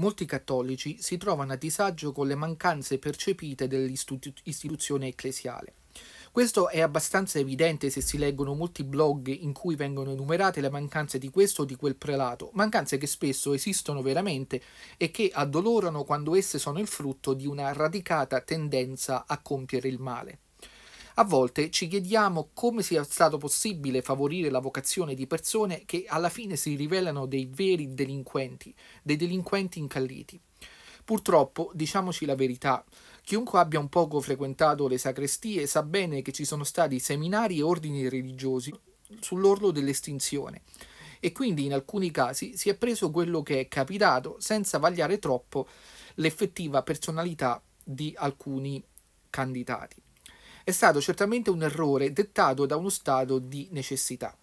Molti cattolici si trovano a disagio con le mancanze percepite dell'istituzione ecclesiale. Questo è abbastanza evidente se si leggono molti blog in cui vengono enumerate le mancanze di questo o di quel prelato, mancanze che spesso esistono veramente e che addolorano quando esse sono il frutto di una radicata tendenza a compiere il male. A volte ci chiediamo come sia stato possibile favorire la vocazione di persone che alla fine si rivelano dei veri delinquenti, dei delinquenti incalliti. Purtroppo, diciamoci la verità, chiunque abbia un poco frequentato le sacrestie sa bene che ci sono stati seminari e ordini religiosi sull'orlo dell'estinzione e quindi in alcuni casi si è preso quello che è capitato senza vagliare troppo l'effettiva personalità di alcuni candidati è stato certamente un errore dettato da uno stato di necessità.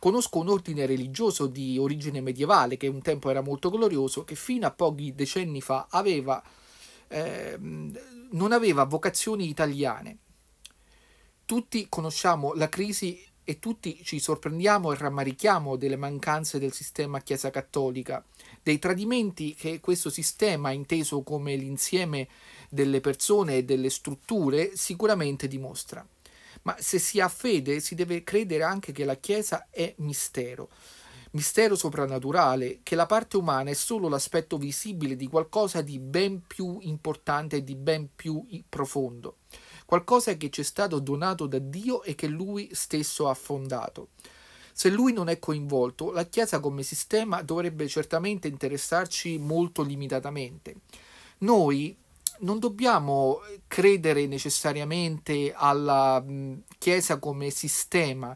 Conosco un ordine religioso di origine medievale che un tempo era molto glorioso, che fino a pochi decenni fa aveva, eh, non aveva vocazioni italiane. Tutti conosciamo la crisi e tutti ci sorprendiamo e rammarichiamo delle mancanze del sistema Chiesa Cattolica, dei tradimenti che questo sistema, inteso come l'insieme delle persone e delle strutture, sicuramente dimostra. Ma se si ha fede si deve credere anche che la Chiesa è mistero, mistero soprannaturale, che la parte umana è solo l'aspetto visibile di qualcosa di ben più importante e di ben più profondo qualcosa che ci è stato donato da Dio e che Lui stesso ha fondato. Se lui non è coinvolto, la Chiesa come sistema dovrebbe certamente interessarci molto limitatamente. Noi non dobbiamo credere necessariamente alla Chiesa come sistema,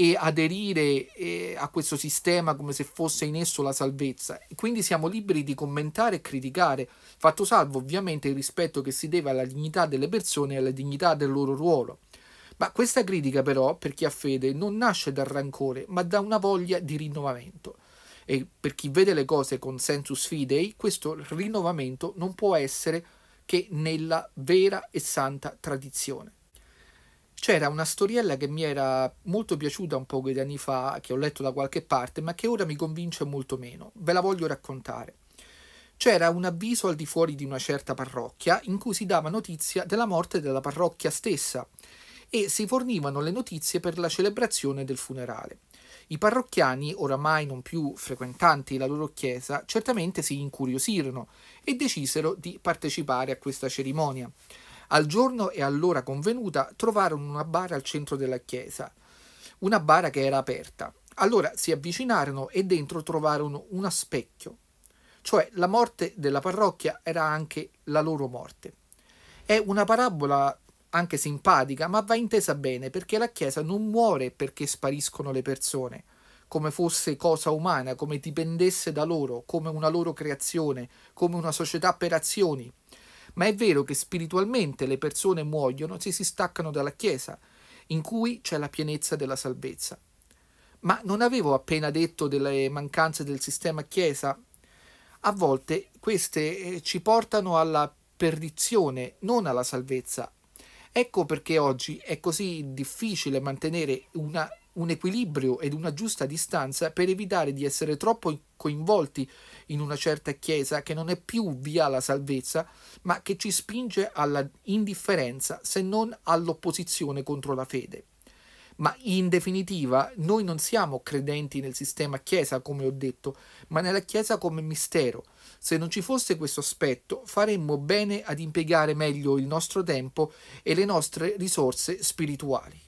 e aderire eh, a questo sistema come se fosse in esso la salvezza. Quindi siamo liberi di commentare e criticare, fatto salvo ovviamente il rispetto che si deve alla dignità delle persone e alla dignità del loro ruolo. Ma questa critica però, per chi ha fede, non nasce dal rancore, ma da una voglia di rinnovamento. E per chi vede le cose con sensus fidei, questo rinnovamento non può essere che nella vera e santa tradizione c'era una storiella che mi era molto piaciuta un po' di anni fa, che ho letto da qualche parte, ma che ora mi convince molto meno. Ve la voglio raccontare. C'era un avviso al di fuori di una certa parrocchia in cui si dava notizia della morte della parrocchia stessa e si fornivano le notizie per la celebrazione del funerale. I parrocchiani, oramai non più frequentanti la loro chiesa, certamente si incuriosirono e decisero di partecipare a questa cerimonia. Al giorno e all'ora convenuta trovarono una bara al centro della chiesa, una bara che era aperta. Allora si avvicinarono e dentro trovarono uno specchio, cioè la morte della parrocchia era anche la loro morte. È una parabola anche simpatica, ma va intesa bene perché la Chiesa non muore perché spariscono le persone, come fosse cosa umana, come dipendesse da loro, come una loro creazione, come una società per azioni ma è vero che spiritualmente le persone muoiono se si staccano dalla Chiesa, in cui c'è la pienezza della salvezza. Ma non avevo appena detto delle mancanze del sistema Chiesa? A volte queste eh, ci portano alla perdizione, non alla salvezza. Ecco perché oggi è così difficile mantenere una un equilibrio ed una giusta distanza per evitare di essere troppo coinvolti in una certa chiesa che non è più via alla salvezza, ma che ci spinge alla indifferenza se non all'opposizione contro la fede. Ma in definitiva noi non siamo credenti nel sistema Chiesa, come ho detto, ma nella Chiesa come mistero. Se non ci fosse questo aspetto, faremmo bene ad impiegare meglio il nostro tempo e le nostre risorse spirituali.